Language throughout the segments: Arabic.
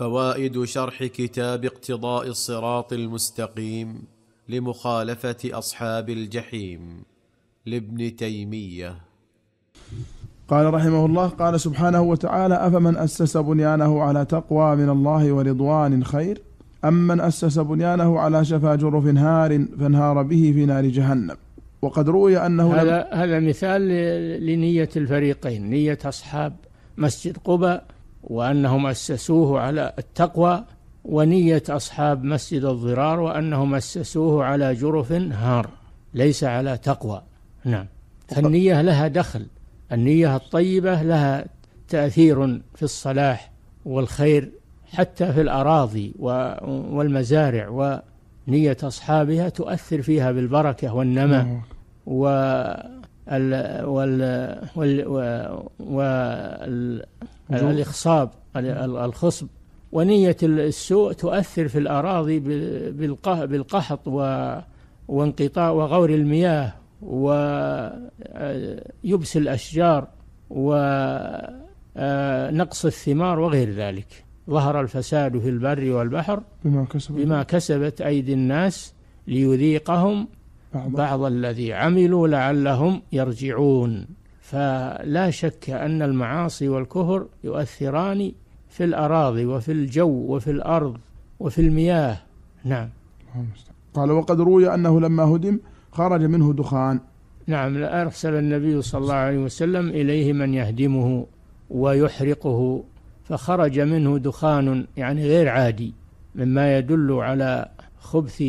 فوائد شرح كتاب اقتضاء الصراط المستقيم لمخالفه اصحاب الجحيم لابن تيميه قال رحمه الله قال سبحانه وتعالى افمن اسس بنيانه على تقوى من الله ورضوان خير ام من اسس بنيانه على شفا جرف هار فانهار به في نار جهنم وقد روي انه هذا هذا مثال لنيه الفريقين نيه اصحاب مسجد قباء وأنهم أسسوه على التقوى ونية أصحاب مسجد الضرار وأنهم أسسوه على جرف هار ليس على تقوى نعم فالنية لها دخل النية الطيبة لها تأثير في الصلاح والخير حتى في الأراضي والمزارع ونية أصحابها تؤثر فيها بالبركة والنمى نعم. وال وال وال الإخصاب الخصب ونية السوء تؤثر في الأراضي بالقحط وانقطاع وغور المياه ويبس آه، الأشجار ونقص آه، الثمار وغير ذلك ظهر الفساد في البر والبحر بما كسبت, بما كسبت أيدي الناس ليذيقهم بعض, بعض الذي عملوا لعلهم يرجعون فلا شك أن المعاصي والكفر يؤثران في الأراضي وفي الجو وفي الأرض وفي المياه نعم قال وقد روي أنه لما هدم خرج منه دخان نعم أرسل النبي صلى الله عليه وسلم إليه من يهدمه ويحرقه فخرج منه دخان يعني غير عادي مما يدل على خبث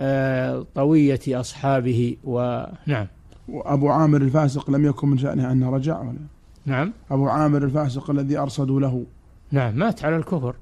آه، طوية أصحابه ونعم وأبو عامر الفاسق لم يكن من شأنه أنه رجع ولا نعم أبو عامر الفاسق الذي أرصدوا له نعم مات على الكفر